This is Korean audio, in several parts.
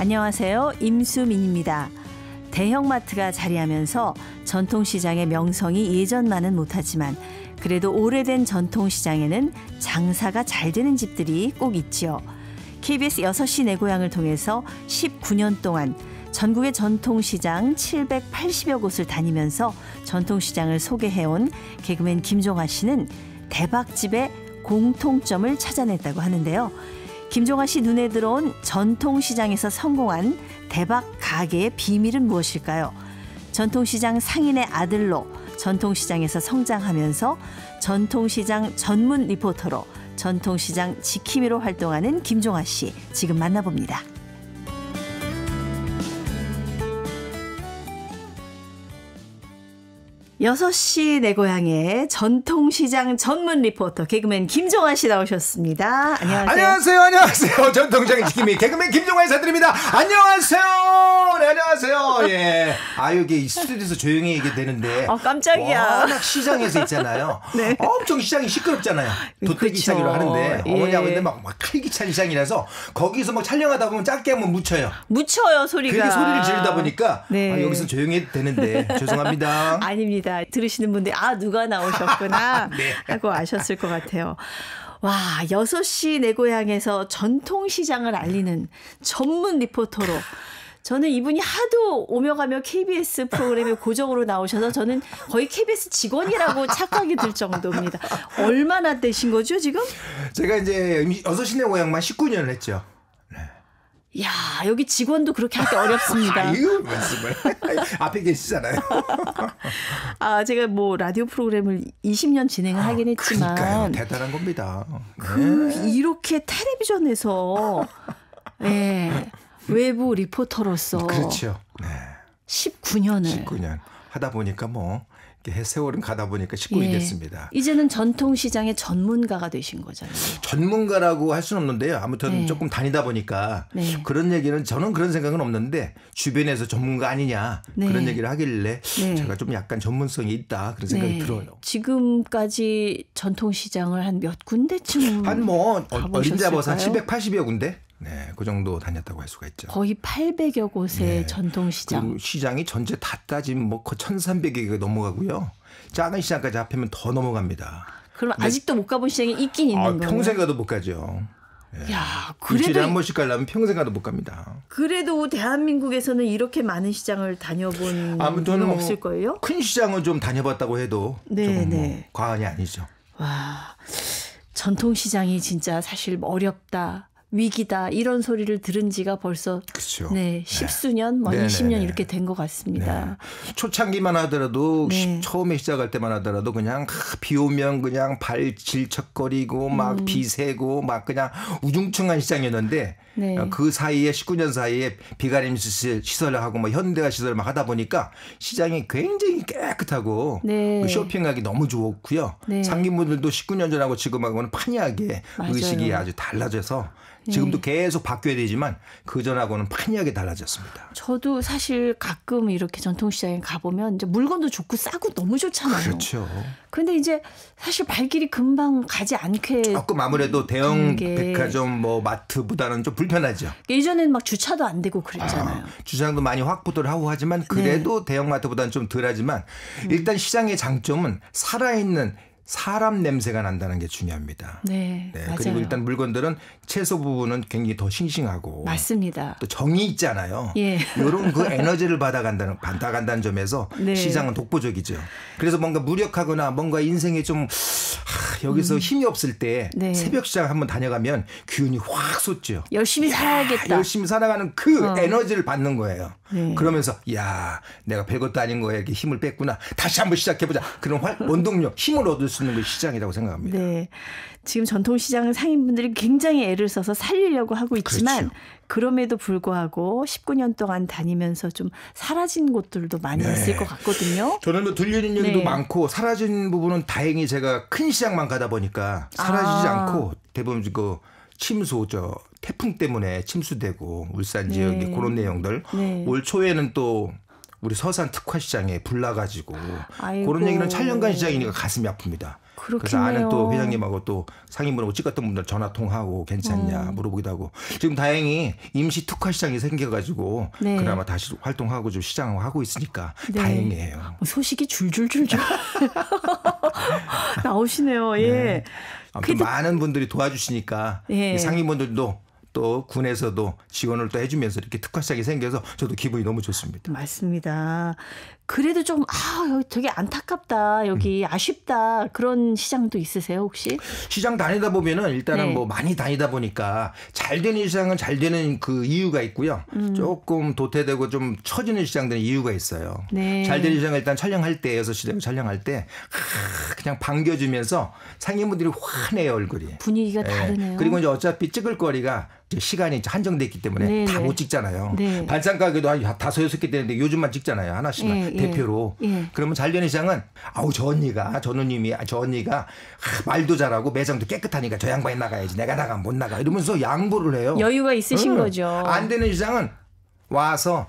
안녕하세요. 임수민입니다. 대형마트가 자리하면서 전통시장의 명성이 예전만은 못하지만 그래도 오래된 전통시장에는 장사가 잘 되는 집들이 꼭 있지요. KBS 6시 내 고향을 통해서 19년 동안 전국의 전통시장 780여 곳을 다니면서 전통시장을 소개해온 개그맨 김종아 씨는 대박집의 공통점을 찾아냈다고 하는데요. 김종아 씨 눈에 들어온 전통시장에서 성공한 대박 가게의 비밀은 무엇일까요? 전통시장 상인의 아들로 전통시장에서 성장하면서 전통시장 전문 리포터로 전통시장 지킴이로 활동하는 김종아 씨 지금 만나봅니다. 6시 내 고향의 전통시장 전문 리포터 개그맨 김종환 씨 나오셨습니다. 안녕하세요. 안녕하세요. 안녕하세요. 전통시장 지킴이 개그맨 김종환 인사드립니다. 안녕하세요. 네, 안녕하세요. 예. 아, 유 이게 스튜디오에서 조용히 얘기 되는데. 아, 깜짝이야. 워낙 시장에서 있잖아요. 네. 엄청 시장이 시끄럽잖아요. 도태기 시장이라고 하는데 예. 어머니 하고 있는데 막, 막 칼기찬 시장이라서 거기서 막 뭐 촬영하다 보면 짧게 한번 묻혀요. 묻혀요, 소리가. 그게 소리를 지르다 보니까 네. 아, 여기서 조용히 해도 되는데 죄송합니다. 아닙니다. 있습니다. 들으시는 분들이 아 누가 나오셨구나 네. 하고 아셨을 것 같아요. 와, 6시 내 고향에서 전통시장을 알리는 전문 리포터로 저는 이분이 하도 오며 가며 KBS 프로그램에 고정으로 나오셔서 저는 거의 KBS 직원이라고 착각이 들 정도입니다. 얼마나 되신 거죠, 지금? 제가 이제 6시 내 고향만 19년을 했죠. 야 여기 직원도 그렇게 하기 어렵습니다. 아유 말씀을 앞에 계시잖아요. 아 제가 뭐 라디오 프로그램을 20년 진행을 아, 하긴 했지만 그러니까요, 대단한 겁니다. 그 네. 이렇게 텔레비전에서 네, 외부 리포터로서 그렇죠. 네. 19년을 19년 하다 보니까 뭐 이렇게 세월은 가다 보니까 19이 예. 됐습니다. 이제는 전통시장의 전문가가 되신 거잖아요. 전문가라고 할 수는 없는데요. 아무튼 예. 조금 다니다 보니까 네. 그런 얘기는 저는 그런 생각은 없는데 주변에서 전문가 아니냐 네. 그런 얘기를 하길래 네. 제가 좀 약간 전문성이 있다 그런 생각이 네. 들어요. 지금까지 전통시장을 한 몇 군데쯤 한뭐 어린자버사 780여 군데 네, 그 정도 다녔다고 할 수가 있죠. 거의 800여 곳의 네. 전통 시장. 그 시장이 전체 다 따지면 뭐1 3 0 0개 넘어가고요. 작은 시장까지 합하면 더 넘어갑니다. 그럼 아직도 못 가본 시장이 있긴 있는 아, 거예요. 평생 가도 못 가죠. 예. 야, 그래도 한 번씩 가려면 평생 가도 못 갑니다. 그래도 대한민국에서는 이렇게 많은 시장을 다녀본 아무튼 뭐 없을 거예요. 큰 시장은 좀 다녀봤다고 해도 네, 뭐 네. 뭐 과언이 아니죠. 와, 전통 시장이 진짜 사실 어렵다. 위기다 이런 소리를 들은 지가 벌써 그쵸. 네, 네. 십수년 뭐2 0년 이렇게 된 것 같습니다. 네. 초창기만 하더라도 네. 처음에 시작할 때만 하더라도 그냥 비 오면 그냥 발 질척거리고 막 음. 비세고 막 그냥 우중충한 시장이었는데 네. 어, 그 사이에 19년 사이에 비가림 시설, 을 하고 뭐 현대화 시설을 막 하다 보니까 시장이 굉장히 깨끗하고 네. 그 쇼핑하기 너무 좋았고요. 네. 상인분들도 19년 전하고 지금하고는 판이하게 맞아요. 의식이 아주 달라져서 네. 지금도 계속 바뀌어야 되지만 그 전하고는 판이하게 달라졌습니다. 저도 사실 가끔 이렇게 전통시장에 가보면 이제 물건도 좋고 싸고 너무 좋잖아요. 그렇죠. 근데 이제 사실 발길이 금방 가지 않게 조금 아, 아무래도 대형 백화점 뭐 마트보다는 좀 불편하죠. 예전에는 그러니까 막 주차도 안 되고 그랬잖아요. 아, 주차장도 많이 확보를 하고 하지만 그래도 네. 대형 마트보다는 좀 덜하지만 일단 시장의 장점은 살아있는 사람 냄새가 난다는 게 중요합니다. 네, 네. 그리고 일단 물건들은 채소 부분은 굉장히 더 싱싱하고 맞습니다. 또 정이 있잖아요. 예. 이런 그 에너지를 받아간다는 받아간다는 점에서 네. 시장은 독보적이죠. 그래서 뭔가 무력하거나 뭔가 인생에 좀 여기서 음. 힘이 없을 때 네. 새벽 시장 한번 다녀가면 기운이 확 솟죠. 열심히 살아야겠다. 열심히 살아가는 그 어. 에너지를 받는 거예요. 네. 그러면서 야 내가 별것도 아닌 거에 이렇게 힘을 뺐구나. 다시 한번 시작해보자. 그런 활, 원동력, 힘을 얻을 수 있는 게 시장이라고 생각합니다. 네. 지금 전통시장 상인분들이 굉장히 애를 써서 살리려고 하고 있지만 그렇죠. 그럼에도 불구하고 19년 동안 다니면서 좀 사라진 곳들도 많이 네. 있을 것 같거든요. 저는 뭐 들리는 얘기도 네. 많고 사라진 부분은 다행히 제가 큰 시장만 가다 보니까 사라지지 아. 않고 대부분 그 침수 저 태풍 때문에 침수되고 울산 네. 지역의 네. 그런 내용들 네. 올 초에는 또 우리 서산 특화 시장에 불나가지고 아이고. 그런 얘기는 8년간 시장이니까 가슴이 아픕니다. 그래서 아는 또 회장님하고 또 상임분하고 찍었던 분들 전화 통하고 화 괜찮냐 어. 물어보기도 하고 지금 다행히 임시 특화 시장이 생겨가지고 네. 그나마 다시 활동하고 좀 시장하고 하고 있으니까 네. 다행이에요. 뭐 소식이 줄줄줄줄 나오시네요. 네. 예. 네. 아무튼 그래도... 많은 분들이 도와주시니까 예. 상임분들도 또 군에서도 지원을 또 해주면서 이렇게 특화 시장이 생겨서 저도 기분이 너무 좋습니다. 맞습니다. 그래도 좀, 아, 여기 되게 안타깝다. 여기 음. 아쉽다. 그런 시장도 있으세요, 혹시? 시장 다니다 보면은 일단은 네. 뭐 많이 다니다 보니까 잘 되는 시장은 잘 되는 그 이유가 있고요. 음. 조금 도태되고 좀 처지는 시장들은 이유가 있어요. 네. 잘 되는 시장을 일단 촬영할 때, 6시 되면 촬영할 때, 그냥 반겨주면서 상인분들이 환해요, 얼굴이. 분위기가 네. 다르네요. 그리고 이제 어차피 찍을 거리가 시간이 한정됐기 때문에 네, 다못 네. 찍잖아요. 발상 네. 가게도 한 다섯 여섯 개 되는데 요즘만 찍잖아요 하나씩만. 예, 예. 대표로. 예. 그러면 잘된 시장은 아우 저 언니가 저 누님이 아, 저 언니가 하, 말도 잘하고 매장도 깨끗하니까 저 양반이 나가야지 내가 나가면 못 나가 이러면서 양보를 해요. 여유가 있으신 응. 거죠. 안 되는 시장은 와서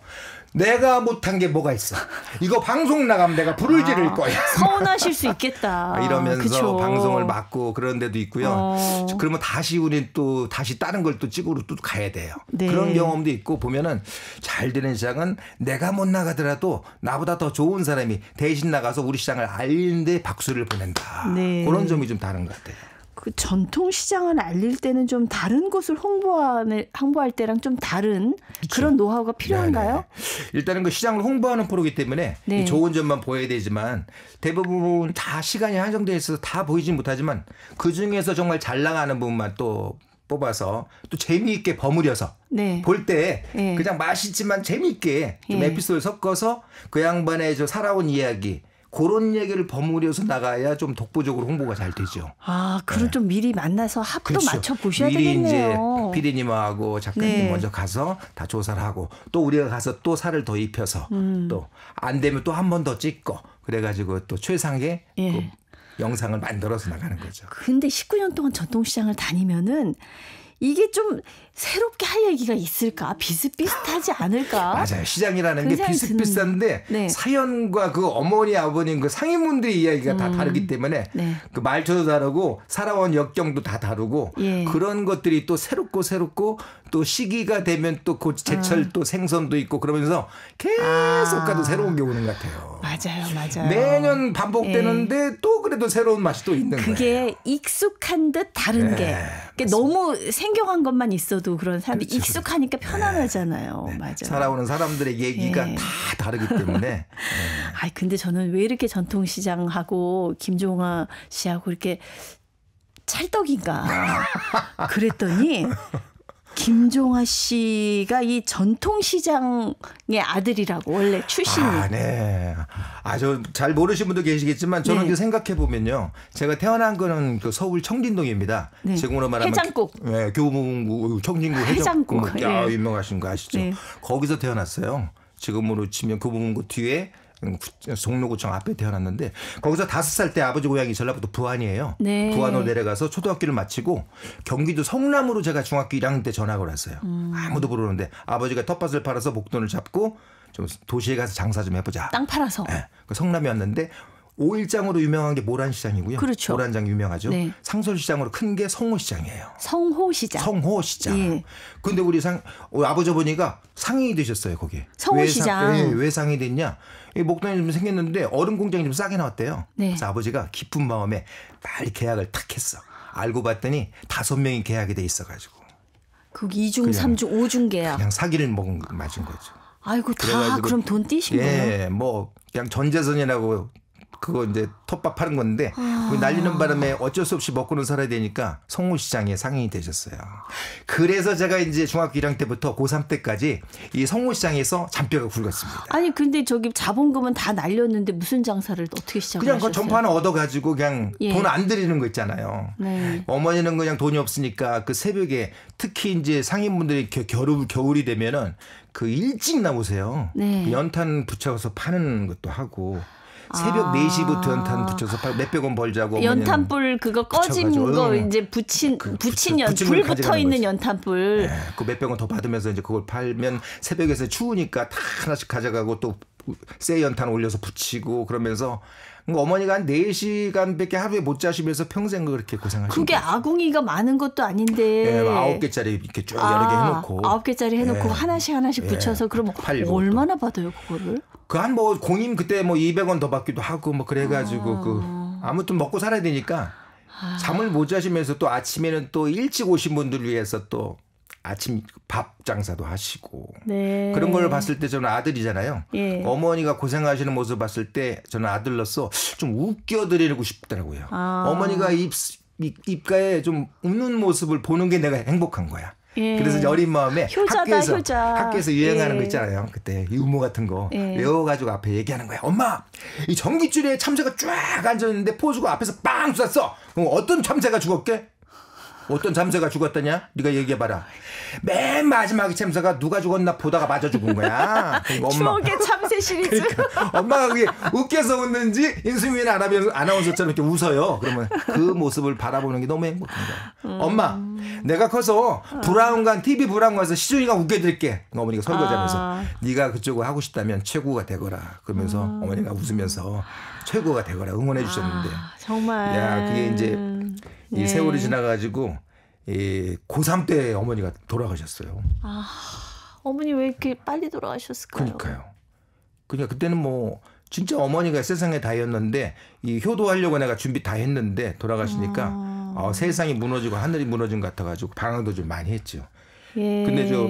내가 못한 게 뭐가 있어? 이거 방송 나가면 내가 불을 아, 지를 거야. 서운하실 수 있겠다. 이러면서 그쵸. 방송을 막고 그런 데도 있고요. 어. 그러면 다시 우린 또 다시 다른 걸 또 찍으러 또 가야 돼요. 네. 그런 경험도 있고 보면은 잘 되는 시장은 내가 못 나가더라도 나보다 더 좋은 사람이 대신 나가서 우리 시장을 알리는데 박수를 보낸다. 네. 그런 점이 좀 다른 것 같아요. 그 전통 시장을 알릴 때는 좀 다른 곳을 홍보하는 홍보할 때랑 좀 다른 그쵸. 그런 노하우가 필요한가요? 네네. 네. 일단은 그 시장을 홍보하는 프로기 때문에 네. 좋은 점만 보여야 되지만 대부분 다 시간이 한정돼 있어서 다 보이진 못하지만 그 중에서 정말 잘 나가는 부분만 또 뽑아서 또 재미있게 버무려서 네. 볼때 네. 그냥 맛있지만 재미있게 좀 예. 에피소드 섞어서 그 양반의 저 살아온 이야기 그런 얘기를 버무려서 나가야 좀 독보적으로 홍보가 잘 되죠. 아, 그럼 네. 좀 미리 만나서 합도 그렇죠. 맞춰 보셔야 미리 되겠네요. 이제 PD님하고 작가님 네. 먼저 가서 다 조사를 하고 또 우리가 가서 또 살을 더 입혀서 음. 또안 되면 또 한 번 더 찍고 그래가지고 또 최상의 예. 그 영상을 만들어서 나가는 거죠. 근데 19년 동안 전통시장을 다니면은 이게 좀 새롭게 할 얘기가 있을까? 비슷비슷하지 않을까? 맞아요. 시장이라는 게 비슷비슷한데 네. 사연과 그 어머니 아버님 그 상인분들의 이야기가 음. 다 다르기 때문에 네. 그 말투도 다르고 살아온 역경도 다 다르고 예. 그런 것들이 또 새롭고 새롭고 또 시기가 되면 또 곧 제철 음. 또 생선도 있고 그러면서 계속 아. 가도 새로운 게 오는 것 같아요. 맞아요, 맞아요. 매년 반복되는데 예. 또 그래도 새로운 맛이 또 있는 그게 거예요. 그게 익숙한 듯 다른 예. 게 그러니까 너무 생경한 것만 있어도 저도 그런 사람이 그렇죠, 그렇죠. 익숙하니까 편안하잖아요. 네, 네. 맞아요. 살아오는 사람들의 얘기가 네. 다 다르기 때문에. 네. 아, 근데 저는 왜 이렇게 전통시장하고 김종아 씨하고 이렇게 찰떡인가 아. 그랬더니 김종아 씨가 이 전통시장의 아들이라고 원래 출신이. 아, 네. 아주 잘 모르신 분도 계시겠지만 저는 네. 그 생각해 보면요. 제가 태어난 거는 그 서울 청진동입니다. 네. 지금으로 말하면 해장국. 네, 교문구 청진구 해장국. 해장국. 야, 뭐, 네. 아, 예. 유명하신 거 아시죠? 네. 거기서 태어났어요. 지금으로 치면 교문구 뒤에 음, 송로구청 앞에 태어났는데 거기서 다섯 살때 아버지 고향이 전라북도 부안이에요. 네. 부안으로 내려가서 초등학교를 마치고 경기도 성남으로 제가 중학교 1학년 때 전학을 했어요 음. 아무도 모르는데 아버지가 텃밭을 팔아서 목돈을 잡고 좀 도시에 가서 장사 좀 해보자. 땅 팔아서. 네. 그 성남이었는데 오일장으로 유명한 게 모란시장이고요. 그렇죠. 모란장 유명하죠. 네. 상설시장으로 큰 게 성호시장이에요. 성호시장. 성호시장. 예. 근데 우리 상 우리 아버지어니가 상인이 되셨어요 거기. 성호시장. 예, 왜, 상, 왜, 왜상이 됐냐? 목돈이 좀 생겼는데 얼음 공장이 좀 싸게 나왔대요. 네. 그래서 아버지가 깊은 마음에 빨리 계약을 탁 했어. 알고 봤더니 다섯 명이 계약이 돼 있어가지고. 그 2중, 3중, 5중 계약. 그냥 사기를 먹은 맞은 거죠. 아이고 다 그럼 돈 떼신 예, 거예요? 예, 뭐 그냥 전재선이라고 그거 이제 텃밭 파는 건데 아. 그 날리는 바람에 어쩔 수 없이 먹고는 살아야 되니까 성우시장에 상인이 되셨어요. 그래서 제가 이제 중학교 1학년 때부터 고3 때까지 이 성우시장에서 잔뼈가 굵었습니다. 아니 근데 저기 자본금은 다 날렸는데 무슨 장사를 어떻게 시작하셨어요? 그냥 그 전판을 얻어가지고 그냥 예. 돈안 들이는 거 있잖아요. 네. 어머니는 그냥 돈이 없으니까 그 새벽에 특히 이제 상인분들이 겨울 겨울이 되면은 그 일찍 나오세요. 네. 연탄 붙여서 파는 것도 하고. 새벽 아. 4시부터 연탄 붙여서 몇백 원 벌자고 연탄불 그거 꺼진 붙여가지고. 거 이제 붙인 그, 붙인 예, 그, 연, 불 붙어 있는 연탄불 네, 그 몇백 원 더 받으면서 이제 그걸 팔면 새벽에서 추우니까 다 하나씩 가져가고 또 새 연탄 올려서 붙이고 그러면서 그러니까 어머니가 한 4시간밖에 하루에 못 자시면서 평생 그렇게 고생하셨는 그게 거죠. 아궁이가 많은 것도 아닌데. 예, 아 개짜리 이렇게 쭉 아, 여러 개 해놓고. 9 개짜리 해놓고 예. 하나씩 하나씩 붙여서 그러면 얼마나 것 받아요 그거를? 그 한 뭐 공임 그때 뭐 200원 더 받기도 하고 뭐 그래가지고 그 아. 그 아무튼 먹고 살아야 되니까 아. 잠을 못 자시면서 또 아침에는 또 일찍 오신 분들 위해서 또 아침 밥 장사도 하시고 네. 그런 걸 봤을 때 저는 아들이잖아요. 예. 어머니가 고생하시는 모습 봤을 때 저는 아들로서 좀 웃겨드리고 싶더라고요. 아. 어머니가 입, 입 입가에 좀 웃는 모습을 보는 게 내가 행복한 거야. 예. 그래서 어린 마음에 효자다, 학교에서 효자. 학교에서 유행하는 예. 거 있잖아요. 그때 유모 같은 거 예. 외워가지고 앞에 얘기하는 거야. 엄마, 이 전기줄에 참새가 쫙 앉았는데 포수가 앞에서 빵 쐈어. 그럼 어떤 참새가 죽었게? 어떤 참새가 죽었다냐? 네가 얘기해봐라. 맨 마지막에 참새가 누가 죽었나 보다가 맞아 죽은 거야. 그러 추억의 참새 시리즈. 그러니까 엄마가 그게 웃겨서 웃는지 인수민 아나운서, 아나운서처럼 이렇게 웃어요. 그러면 그 모습을 바라보는 게 너무 행복합니다. 음. 엄마, 내가 커서 브라운관, TV 브라운관에서 시준이가 웃겨드릴게. 어머니가 설거지하면서 아. 네가 그쪽을 하고 싶다면 최고가 되거라. 그러면서 아. 어머니가 웃으면서 최고가 되거라 응원해 주셨는데. 아, 정말. 야, 그게 이제 이 세월이 네. 지나가지고 이 고3 때 어머니가 돌아가셨어요. 아, 어머니 왜 이렇게 빨리 돌아가셨을까요? 그러니까요. 그냥 그때는 뭐 진짜 어머니가 세상에 다였는데 이 효도하려고 내가 준비 다 했는데 돌아가시니까 아. 어, 세상이 무너지고 하늘이 무너진 것 같아가지고 방황도 좀 많이 했죠. 예. 근데 저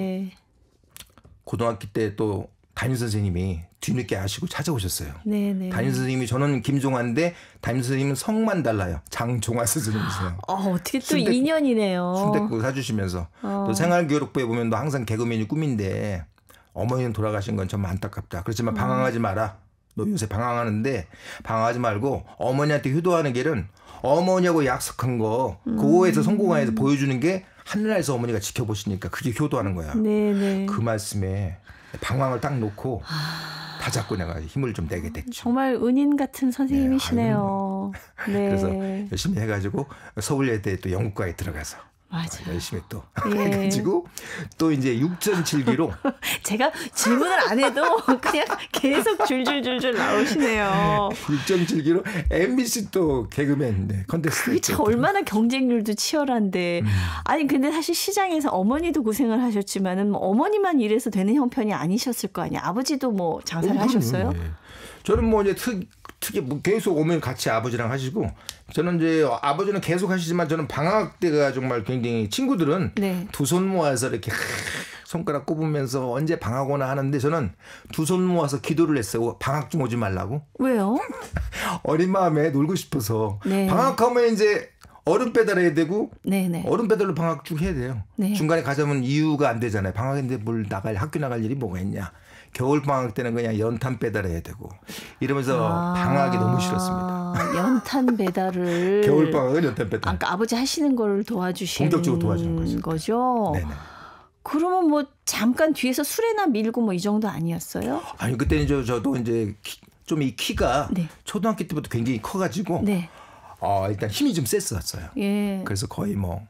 고등학교 때또 담임 선생님이 뒤늦게 아시고 찾아오셨어요. 네네. 네, 네. 담임 선생님이 저는 김종환인데 담임 선생님은 성만 달라요. 장종환 선생님이세요. 어, 어떻게 또 순댓국, 인연이네요. 순대국 사주시면서 어. 또 생활교육부에 보면 너 항상 개그맨이 꿈인데 어머니는 돌아가신 건좀 안타깝다. 그렇지만 음. 방황하지 마라. 너 요새 방황하는데 방황하지 말고 어머니한테 효도하는 길은 어머니하고 약속한 거 그거에서 성공하에서 음. 보여주는 게 하늘에서 어머니가 지켜보시니까 그게 효도하는 거야. 네네. 네. 그 말씀에 방황을 딱 놓고 아. 다 잡고 내가 힘을 좀 내게 됐죠. 정말 은인 같은 선생님이시네요. 네. 네. 그래서 열심히 해가지고 서울예대 또 영국과에 들어가서 맞아. 아, 열심히 또 예. 해가지고 또 이제 6.7기로 제가 질문을 안 해도 그냥 계속 줄줄줄줄 나오시네요. 6.7기로 MBC 또 개그맨 네, 컨테스트. 그게 참 얼마나 경쟁률도 치열한데 음. 아니 근데 사실 시장에서 어머니도 고생을 하셨지만은 어머니만 일해서 되는 형편이 아니셨을 거아니에 아버지도 뭐 장사를 오, 어, 하셨어요? 네. 저는 뭐 이제 특 특히 뭐 계속 오면 같이 아버지랑 하시고 저는 이제 아버지는 계속 하시지만 저는 방학 때가 정말 굉장히 친구들은 네. 두손 모아서 이렇게 손가락 꼽으면서 언제 방학 오나 하는데 저는 두 손 모아서 기도를 했어요. 방학 좀 오지 말라고. 왜요? 어린 마음에 놀고 싶어서 네. 방학하면 이제 얼음 배달해야 되고 네네. 네. 얼음 배달로 방학 쭉 해야 돼요. 네. 중간에 가자면 이유가 안 되잖아요. 방학인데 뭘 나갈 학교 나갈 일이 뭐가 있냐. 겨울 방학 때는 그냥 연탄 배달해야 되고 이러면서 아 방학이 너무 싫었습니다. 연탄 배달을 겨울 방학은 연탄 배달. 아까 그러니까 아버지 하시는 걸 도와주시는 본격적으로 도와주는 거죠. 거죠? 네 그러면 뭐 잠깐 뒤에서 술에나 밀고 뭐 이 정도 아니었어요? 아니 그때는 저 저도 이제 좀 이 키가 네. 초등학교 때부터 굉장히 커가지고 네. 어, 일단 힘이 좀 셌었어요. 예. 그래서 거의 뭐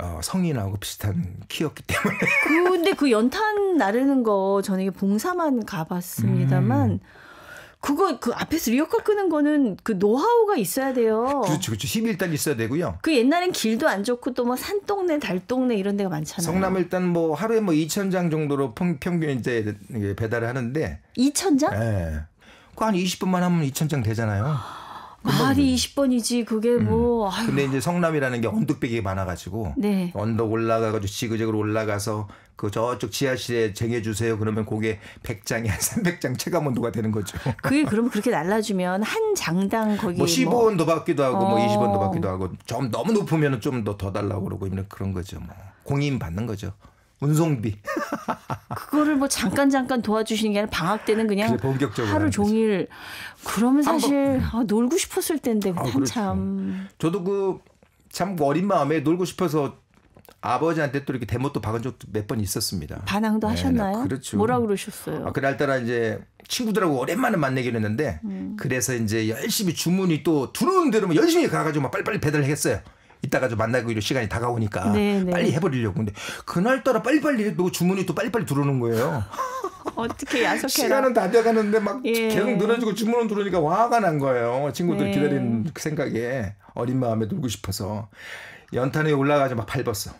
어, 성인하고 비슷한 키였기 때문에. 근데 그 연탄 나르는 거 저는 이 봉사만 가봤습니다만 음. 그거 그 앞에서 리어카 끄는 거는 그 노하우가 있어야 돼요. 그렇죠, 그렇죠. 힘이 일단 있어야 되고요. 그 옛날엔 길도 안 좋고 또 뭐 산동네, 달동네 이런 데가 많잖아요. 성남 일단 뭐 하루에 뭐 2천 장 정도로 평균 이제 배달을 하는데 2천 장? 예. 네. 그한 20분만 하면 2천 장 되잖아요. 예. 말이 20번이지 음. 그게 음. 뭐. 음. 근데 이제 성남이라는 게 언덕배기 많아가지고 네. 언덕 올라가가지고 지그재그로 올라가서 그 저쪽 지하실에 쟁여주세요. 그러면 그게 100장이 한 300장 체감 온도가 되는 거죠. 그게 그러면 그렇게 날라주면 한 장당 거기 뭐 15원도 뭐. 받기도 하고 뭐 어. 뭐 20원도 받기도 하고 좀 너무 높으면 좀더 더 달라고 그러고 그런 거죠. 뭐 공인 받는 거죠. 운송비. 그거를 뭐 잠깐 잠깐 도와주시는 게 아니라 방학 때는 그냥 본격적으로 하루 종일 그러면 사실 아, 놀고 싶었을 텐데 아, 한참. 그렇죠. 저도 그 참 어린 마음에 놀고 싶어서 아버지한테 또 이렇게 대못도 박은 적도 몇 번 있었습니다. 반항도 네, 하셨나요? 그렇죠. 뭐라 그러셨어요? 아, 그날따라 이제 친구들하고 오랜만에 만나기로 했는데 음. 그래서 이제 열심히 주문이 또 들어오는 대로 뭐 열심히 가가지고 막 빨리빨리 배달했어요. 을 이따가 좀 만나기로 시간이 다가오니까 네네. 네. 빨리 해버리려고 근데 그날따라 빨리빨리 해또 뭐 주문이 또 빨리빨리 들어오는 거예요. 어떻게 야속해 시간은 다 돼가는데 막 예. 계속 늘어지고 주문은 들어오니까 화가 난 거예요. 친구들 예. 네. 기다리는 그 생각에 어린 마음에 놀고 싶어서 연탄에 위 올라가서 막 밟았어.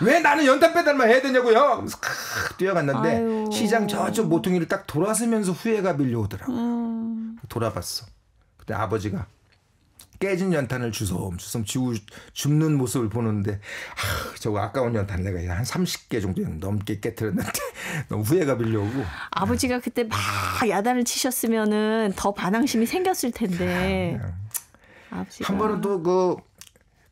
왜 나는 연탄 배달만 해야 되냐고요? 하면서 크 뛰어갔는데 아유. 시장 저쪽 모퉁이를 딱 돌아서면서 후회가 밀려오더라고. 음. 돌아봤어. 그때 아버지가 깨진 연탄을 주섬주섬 지우 줍는 모습을 보는데 아, 저거 아까운 연탄 내가 한 30개 정도 넘게 깨뜨렸는데 너무 후회가 빌려오고 아버지가 네. 그때 막 야단을 치셨으면은 더 반항심이 생겼을 텐데 아, 버지한 번은 또그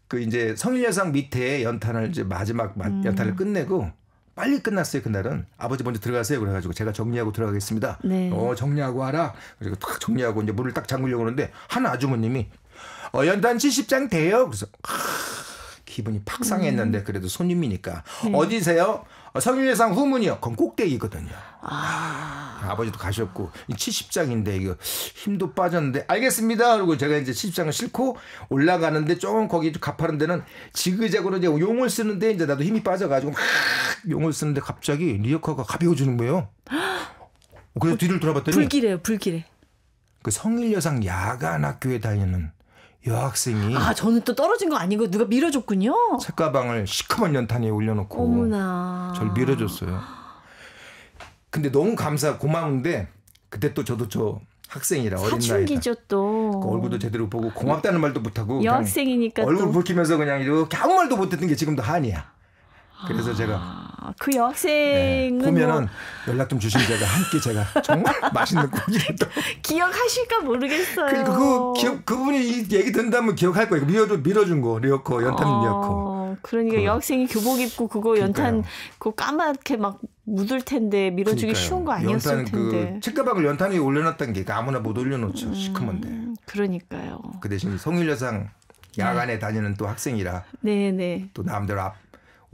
그 이제 성인여상 밑에 연탄을 이제 마지막 음. 연탄을 끝내고 빨리 끝났어요 그날은 아버지 먼저 들어가세요 그래가지고 제가 정리하고 들어가겠습니다. 네. 어 정리하고 하라. 그리고 딱 정리하고 이제 문을 딱 잠그려고 하는데 한 아주머님이 어, 연단 70장 돼요? 그래서 기분이 팍 상했는데 음. 그래도 손님이니까 네. 어디세요? 어, 성인예상 후문이요. 그건 꼭대기거든요. 아. 아. 버지도 가셨고 70장인데 이거 힘도 빠졌는데 알겠습니다. 그리고 제가 이제 70장을 싣고 올라가는데 조금 거기 가파른 데는 지그재그로 이제 용을 쓰는데 이제 나도 힘이 빠져가지고 막 용을 쓰는데 갑자기 리어카가 가벼워지는 거예요. 그래서 뒤를 돌아봤더니 불길해요. 불길해. 그 성일여상 야간 학교에 다니는 여학생이 아 저는 또 떨어진 거 아니고 누가 밀어줬군요. 책가방을 시커먼 연탄에 올려놓고 어머나. 절 밀어줬어요. 근데 너무 감사 고마운데 그때 또 저도 저 학생이라 어린 나이다. 사춘기죠 또. 그 얼굴도 제대로 보고 고맙다는 말도 못하고 여학생이니까 얼굴 붉히면서 그냥 이렇게 아무 말도 못했던 게 지금도 한이야. 그래서 아. 제가 그 여학생은 네, 보면은 뭐... 연락 좀 주시면 제가 함께 제가 정말 맛있는 고기를 또 기억하실까 모르겠어요. 그러니까 그 기억 그분이 얘기 듣다면 기억할 거예요. 밀어 밀어준 거 리어코 연탄 어, 아, 리어코. 그러니까 그, 여학생이 교복 입고 그거 그러니까요. 연탄 그 까맣게 막 묻을 텐데 밀어주기 그러니까요. 쉬운 거 아니었을 그 텐데. 그 책가방을 연탄 위에 올려놨다게 그러니까 아무나 못 올려놓죠 음, 시커먼데. 그러니까요. 그 대신 성일 여상 야간에 네. 다니는 또 학생이라 네네. 네. 또 남들 앞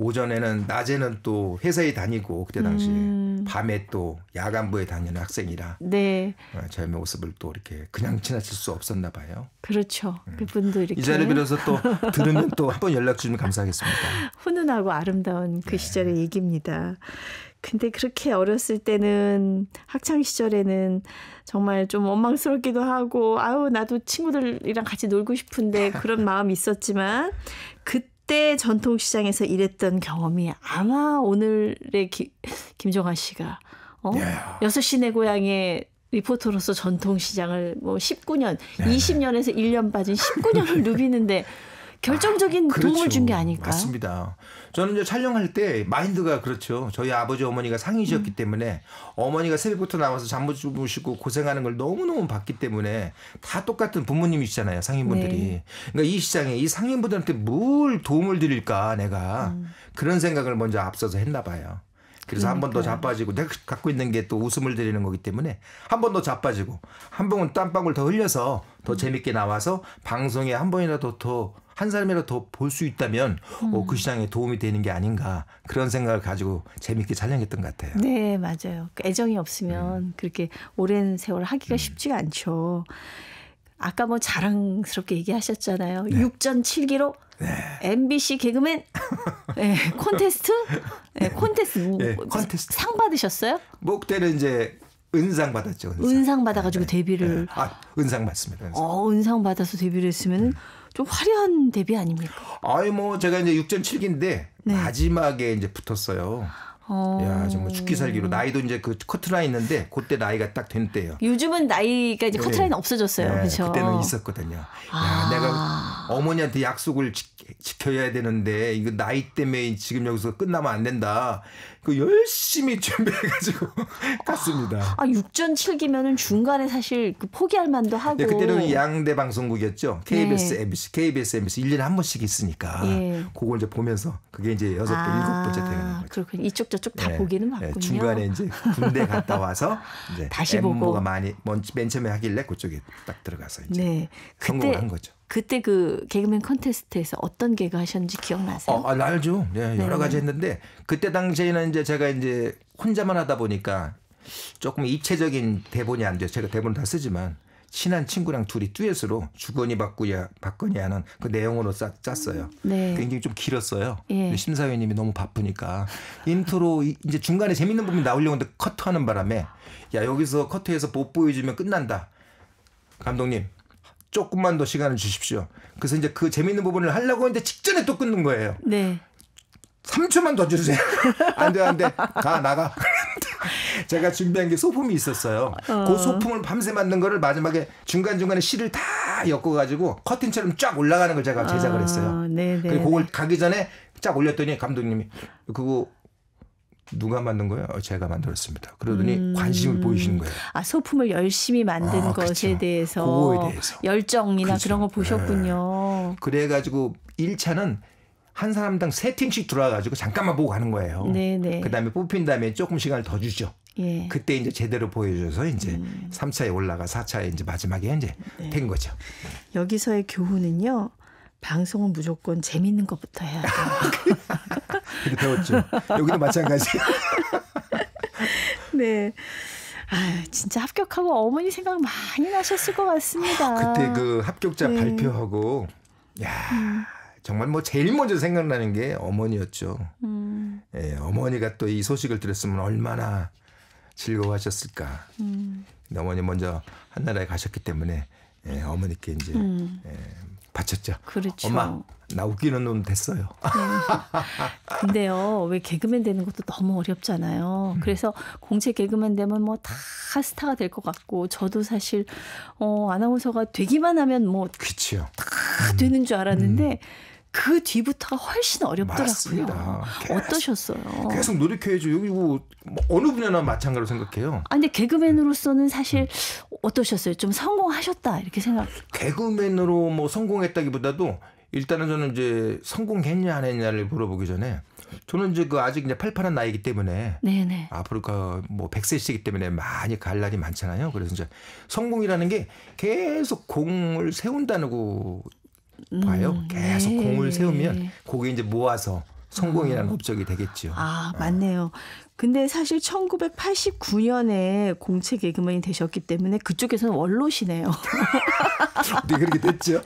오전에는 낮에는 또 회사에 다니고 그때 당시에 음. 밤에 또 야간부에 다니는 학생이라 네. 어, 저의 모습을 또 이렇게 그냥 지나칠 수 없었나 봐요. 그렇죠. 음. 그분도이렇게이 자리를 빌어서 또 들으면 또 한번 연락 주시면 감사하겠습니다. 훈훈하고 아름다운 그 네. 시절의 얘기입니다. 근데 그렇게 어렸을 때는 학창 시절에는 정말 좀 원망스럽기도 하고 아우 나도 친구들이랑 같이 놀고 싶은데 그런 마음이 있었지만 그 그때 전통시장에서 일했던 경험이 아마 오늘의 기, 김종환 씨가 어? 예. 6시 내 고향에 리포터로서 전통시장을 뭐 19년, 예. 20년에서 1년 빠진 19년을 누비는데 결정적인 아, 그렇죠. 도움을 준 게 아닐까? 맞습니다. 저는 이제 촬영할 때 마인드가 그렇죠. 저희 아버지 어머니가 상이셨기 음. 때문에 어머니가 새벽부터 나와서 잠 못 주무시고 고생하는 걸 너무너무 봤기 때문에 다 똑같은 부모님이시잖아요. 상인분들이. 네. 그러니까 이 시장에 이 상인분들한테 뭘 도움을 드릴까 내가 음. 그런 생각을 먼저 앞서서 했나 봐요. 그래서 한 번 더 자빠지고 내가 갖고 있는 게 또 웃음을 드리는 거기 때문에 한 번 더 자빠지고 한 번은 땀방울 더 흘려서 더 음. 재밌게 나와서 방송에 한 번이라도 더한 사람이라도 더볼 수 있다면 음. 어, 그 음. 시장에 도움이 되는 게 아닌가 그런 생각을 가지고 재미있게 촬영했던 것 같아요. 네, 맞아요. 그 애정이 없으면 음. 그렇게 오랜 세월 하기가 음. 쉽지가 않죠. 아까 뭐 자랑스럽게 얘기하셨잖아요. 네. 6전 7기로 네. MBC 개그맨 네, 콘테스트 네, 콘테스트 네, 뭐, 콘테스트 상 받으셨어요? 목대는 뭐 이제 은상 받았죠. 은상, 은상 받아가지고 네, 네. 데뷔를 아 은상 받습니다. 은상. 어 은상 받아서 데뷔를 했으면. 음. 좀 화려한 데뷔 아닙니까? 아이 뭐 제가 이제 6전 7기인데 네. 마지막에 이제 붙었어요. 어. 야, 정말 죽기 살기로 나이도 이제 그 커트라인 있는데 그때 나이가 딱 된 때예요. 요즘은 나이가 이제 네. 커트라인 네. 없어졌어요. 네. 그렇죠. 그때는 있었거든요. 야, 아. 내가 어머니한테 약속을 지, 켜야 되는데 이거 나이 때문에 지금 여기서 끝나면 안 된다. 그 열심히 준비해가지고 갔습니다. 아, 육전 7기면은 중간에 사실 그 포기할 만도 하고. 네, 그때는 양대 방송국이었죠. KBS, 네. MBC, KBS, MBC 1년에 한 번씩 있으니까. 예. 그걸 이제 보면서 그게 이제 여섯 번, 아, 일곱 번째 되는 거죠. 그렇군요. 이쪽 저쪽 다 네. 보기는 맞군요. 네, 중간에 이제 군대 갔다 와서 이제 다시 보고. 가 많이 맨 처음에 하길래 그쪽에 딱 들어가서 이제 네. 성공한 거죠. 그때 그 개그맨 컨테스트에서 어떤 개그 하셨는지 기억나세요? 어, 아, 알죠. 네, 여러 네. 가지 했는데 그때 당시에는 이제 제가 이제 혼자만 하다 보니까 조금 입체적인 대본이 안 돼요. 제가 대본을 다 쓰지만 친한 친구랑 둘이 듀엣으로 주거니 바꾸야 바꾸냐 하는 그 내용으로 짜, 짰어요. 음, 네. 굉장히 좀 길었어요. 예. 심사위원님이 너무 바쁘니까 인트로 이제 중간에 재밌는 부분 이 나오려고 했는데 커트하는 바람에 야 여기서 커트해서 못 보여주면 끝난다. 감독님 조금만 더 시간을 주십시오. 그래서 이제 그 재밌는 부분을 하려고 했는데 직전에 또 끊는 거예요. 네. 3초만 더 주세요. 안 돼, 안 돼. 가, 나가. 제가 준비한 게 소품이 있었어요. 어. 그 소품을 밤새 만든 거를 마지막에 중간중간에 실을 다 엮어가지고 커튼처럼 쫙 올라가는 걸 제가 제작을 아, 했어요. 아, 그리고 그걸 네. 가기 전에 쫙 올렸더니 감독님이 그거 누가 만든 거예요? 어, 제가 만들었습니다. 그러더니 음. 관심을 보이시는 거예요. 아 소품을 열심히 만든 아, 것에 그렇죠. 대해서, 대해서, 열정이나 그렇죠. 그런거 네. 보셨군요. 네. 그래가지고 1차는 한 사람당 세 팀씩 들어와가지고 잠깐만 보고 가는 거예요. 네네. 네. 그다음에 뽑힌 다음에 조금 시간을 더 주죠. 예. 그때 이제 제대로 보여줘서 이제 음. 3차에 올라가 4차에 이제 마지막에 이제 네. 된 거죠. 여기서의 교훈은요. 방송은 무조건 재밌는 것부터 해야 돼. 그렇게 배웠죠. 여기도 마찬가지. 네. 아 진짜 합격하고 어머니 생각 많이 나셨을 것 같습니다. 아, 그때 그 합격자 네. 발표하고 야 음. 정말 뭐 제일 먼저 생각나는 게 어머니였죠. 음. 예, 어머니가 또 이 소식을 들었으면 얼마나 즐거워하셨을까. 음. 근데 어머니 먼저 한나라에 가셨기 때문에 예, 어머니께 이제 음. 예, 바쳤죠. 그렇죠. 엄마 나 웃기는 놈 됐어요. 네. 근데요 왜 개그맨 되는 것도 너무 어렵잖아요. 음. 그래서 공채 개그맨 되면 뭐 다 스타가 될 것 같고 저도 사실 어 아나운서가 되기만 하면 뭐다 그렇죠. 음. 되는 줄 알았는데. 음. 그 뒤부터가 훨씬 어렵더라고요. 맞습니다. 어떠셨어요? 계속 노력해야죠. 여기 뭐, 뭐 어느 분야나 마찬가지로 생각해요. 아 근데 개그맨으로서는 사실 어떠셨어요? 좀 성공하셨다 이렇게 생각. 개그맨으로 뭐 성공했다기보다도 일단은 저는 이제 성공했냐 안 했냐를 물어보기 전에 저는 이제 그 아직 이제 팔팔한 나이기 때문에 네네. 앞으로 그뭐 100세 시기 때문에 많이 갈 날이 많잖아요. 그래서 이제 성공이라는 게 계속 공을 세운다는 거 봐요. 음, 계속 네. 공을 세우면 그게 이제 모아서 성공이라는 음. 어. 업적이 되겠죠. 아, 어. 맞네요. 어. 근데 사실 1989년에 공채 개그맨이 되셨기 때문에 그쪽에서는 원로시네요. 네, 그렇게 됐죠.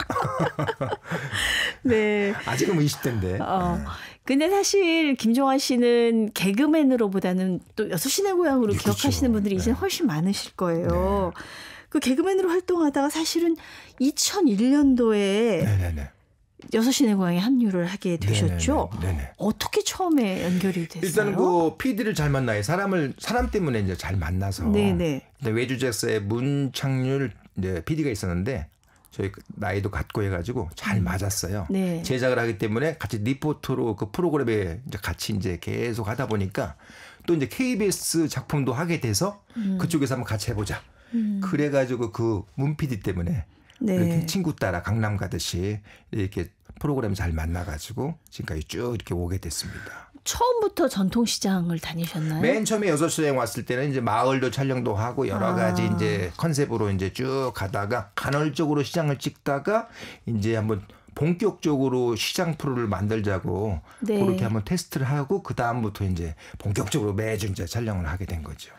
네. 아직은 뭐 20대인데. 어. 네. 근데 사실 김종환 씨는 개그맨으로보다는 또 여섯 시내 고향으로 네, 기억하시는 분들이 네. 이제 훨씬 많으실 거예요. 네. 그 개그맨으로 활동하다가 사실은 2001년도에 네네네. 6시 내 고향에 합류를 하게 되셨죠. 네네네. 어떻게 처음에 연결이 됐어요? 일단그 PD를 잘 만나요. 사람을 사람 때문에 이제 잘 만나서. 네네. 외주제스의 문창률 이제 PD가 있었는데 저희 그 나이도 같고 해가지고 잘 음. 맞았어요. 네. 제작을 하기 때문에 같이 리포트로그 프로그램에 이제 같이 이제 계속 하다 보니까 또 이제 KBS 작품도 하게 돼서 음. 그쪽에서 한번 같이 해보자. 음. 그래가지고 그 문피디 때문에 네. 이렇게 친구 따라 강남 가듯이 이렇게 프로그램 잘 만나가지고 지금까지 쭉 이렇게 오게 됐습니다. 처음부터 전통시장을 다니셨나요? 맨 처음에 여섯 시장 왔을 때는 이제 마을도 촬영도 하고 여러 가지 아. 이제 컨셉으로 이제 쭉 가다가 간헐적으로 시장을 찍다가 이제 한번 본격적으로 시장 프로를 만들자고 네. 그렇게 한번 테스트를 하고 그 다음부터 이제 본격적으로 매주 이제 촬영을 하게 된 거죠.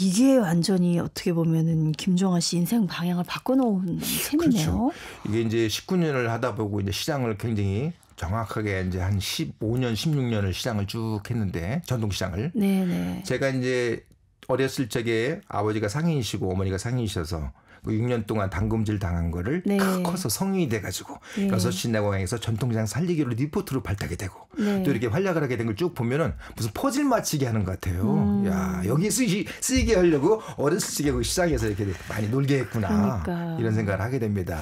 이게 완전히 어떻게 보면은 김종아 씨 인생 방향을 바꿔놓은 셈이네요. 그렇죠. 이게 이제 19년을 하다 보고 이제 시장을 굉장히 정확하게 이제 한 15년, 16년을 시장을 쭉 했는데 전동 시장을. 네네. 네. 제가 이제 어렸을 적에 아버지가 상인이시고 어머니가 상인이셔서 6년 그 동안 단금질 당한 거를 네. 커서 성인이 돼가지고 네. 6시 내공항에서 전통시장 살리기로 리포트로 발탁이 되고 네. 또 이렇게 활약을 하게 된 걸 쭉 보면은 무슨 퍼즐 맞히게 하는 것 같아요. 음. 야 여기 쓰이, 쓰이게 하려고 어렸을 적에 그 시장에서 이렇게 많이 놀게 했구나 그러니까. 이런 생각을 하게 됩니다.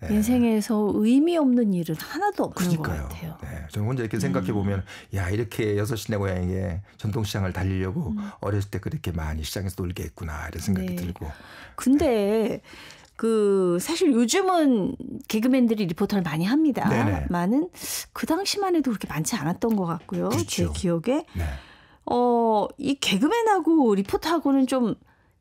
네. 인생에서 의미 없는 일은 하나도 없는 그러니까요. 것 같아요. 네. 저는 혼자 이렇게 음. 생각해 보면 야 이렇게 여섯 시내 고향에 전통시장을 달리려고 음. 어렸을 때 그렇게 많이 시장에서 놀게 했구나 이런 생각이 네. 들고. 근데 네. 그 사실 요즘은 개그맨들이 리포터를 많이 합니다. 네네. 많은 그 당시만 해도 그렇게 많지 않았던 것 같고요. 그렇죠. 제 기억에 네. 어이 개그맨하고 리포터하고는 좀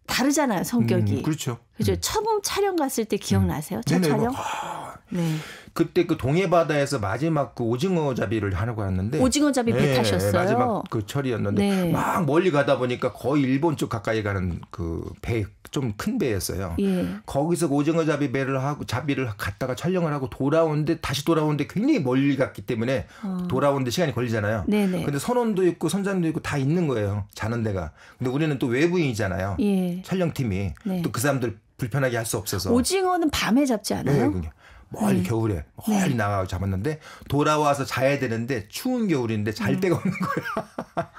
다르잖아요 성격이. 음, 그렇죠. 그죠. 음. 처음 촬영 갔을 때 기억나세요? 첫 네네, 촬영? 뭐, 아, 네. 그때 그 동해 바다에서 마지막 그 오징어 잡이를 하려고 했는데 오징어 잡이 네, 배 타셨어요. 마지막 그 철이었는데 네. 막 멀리 가다 보니까 거의 일본 쪽 가까이 가는 그배 좀큰 배였어요. 예. 거기서 오징어 잡이 배를 하고 잡이를 갔다가 촬영을 하고 돌아오는데 다시 돌아오는데 굉장히 멀리 갔기 때문에 어. 돌아오는데 시간이 걸리잖아요. 네네. 근데 선원도 있고 선장도 있고 다 있는 거예요. 자는 데가. 근데 우리는 또 외부인이잖아요. 예. 촬영팀이 네. 또그 사람들 불편하게 할 수 없어서 오징어는 밤에 잡지 않아요? 네, 멀리 네. 겨울에 멀리 네. 나가고 잡았는데 돌아와서 자야 되는데 추운 겨울인데 잘 음. 데가 없는 거야.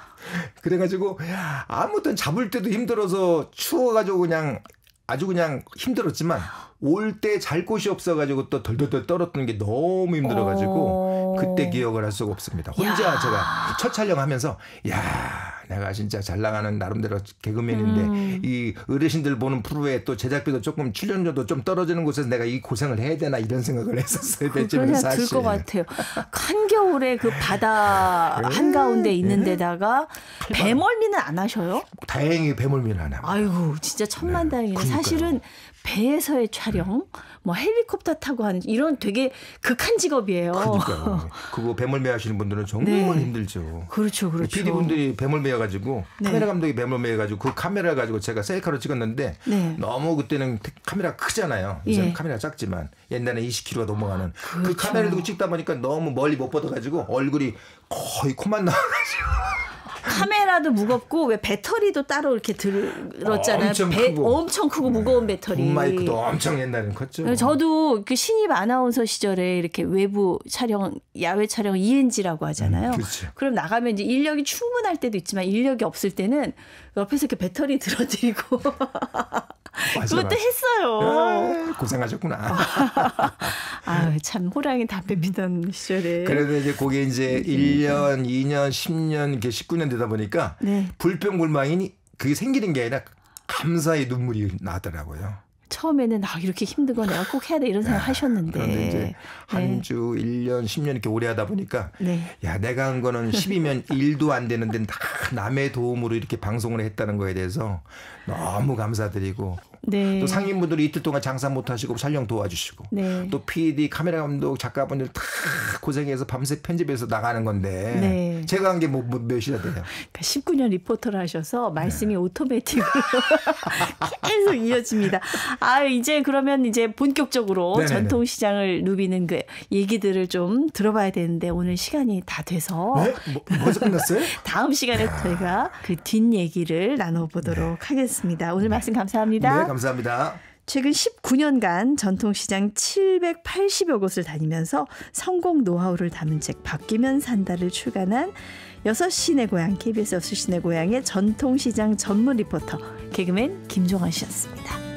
그래가지고 아무튼 잡을 때도 힘들어서 추워가지고 그냥 아주 그냥 힘들었지만 올 때 잘 곳이 없어가지고 또 덜덜덜 떨었던 게 너무 힘들어가지고 어. 그때 기억을 할 수가 없습니다. 혼자 야. 제가 첫 촬영하면서 야 내가 진짜 잘 나가는 나름대로 개그맨인데 음. 이 어르신들 보는 프로에 또 제작비도 조금 출연료도 좀 떨어지는 곳에서 내가 이 고생을 해야 되나 이런 생각을 했었어요. 그런 생 들것 같아요. 한겨울에 그 바다 네. 한가운데 네. 있는 데다가 네. 배멀미는 안 하셔요? 다행히 배멀미는 안합니 아이고 진짜 천만다행이에요. 사실은 배에서의 촬영, 뭐 헬리콥터 타고 하는 이런 되게 극한 직업이에요. 그러니까 그거 배멀매 하시는 분들은 정말 네. 힘들죠. 그렇죠, 그렇죠. PD 분들이 배멀매 해가지고 네. 카메라 감독이 배멀매 해가지고 그 카메라 가지고 제가 셀카로 찍었는데 네. 너무 그때는 카메라 크잖아요. 이제 예. 카메라 작지만 옛날에 2 0 k g 넘어가는 그 그렇죠. 그 카메라 들고 찍다 보니까 너무 멀리 못 뻗어가지고 얼굴이 거의 코만 나와가지고. 카메라도 무겁고 왜 배터리도 따로 이렇게 들었잖아요. 엄청 배, 크고, 엄청 크고 무거운 배터리. 마이크도 엄청 옛날엔 컸죠. 네, 저도 그 신입 아나운서 시절에 이렇게 외부 촬영, 야외 촬영 ENG라고 하잖아요. 음, 그렇죠. 그럼 나가면 이제 인력이 충분할 때도 있지만 인력이 없을 때는 옆에서 이렇게 배터리 들어드리고 그것도 했어요. 에이, 네, 고생하셨구나. 아유, 참 호랑이 담배 피던 시절에. 그래도 이제 그게 이제 1년, 2년, 10년, 이렇게 19년 되다 보니까 네. 불평불만이 그게 생기는 게 아니라 감사의 눈물이 나더라고요. 처음에는 아 이렇게 힘든 거 내가 꼭 해야 돼 이런 생각 야, 하셨는데 그런데 이제 한주 네. 1년 10년 이렇게 오래 하다 보니까 네. 야 내가 한 거는 10이면 1도 안 되는데 다 남의 도움으로 이렇게 방송을 했다는 거에 대해서 너무 감사드리고 네. 또 상인분들이 이틀 동안 장사 못 하시고 촬영 도와주시고 네. 또 PD, 카메라 감독, 작가분들 다 고생해서 밤새 편집해서 나가는 건데 네. 제가 한게 뭐, 뭐 몇이나 돼요? 그러니까 19년 리포터를 하셔서 말씀이 네. 오토매틱으로 계속 이어집니다. 아 이제 그러면 이제 본격적으로 네네네. 네, 네. 전통시장을 누비는 그 얘기들을 좀 들어봐야 되는데 오늘 시간이 다 돼서 네? 뭐, 벌써 뭐 끝났어요? 다음 시간에 아. 저희가 그 뒷 얘기를 나눠보도록 하겠습니다. 오늘 말씀 감사합니다. 감사합니다. 최근 19년간 전통시장 780여 곳을 다니면서 성공 노하우를 담은 책 바뀌면 산다를 출간한 여섯 시내 고향 KBS 6시내 고향의 전통시장 전문 리포터 개그맨 김종환 씨였습니다.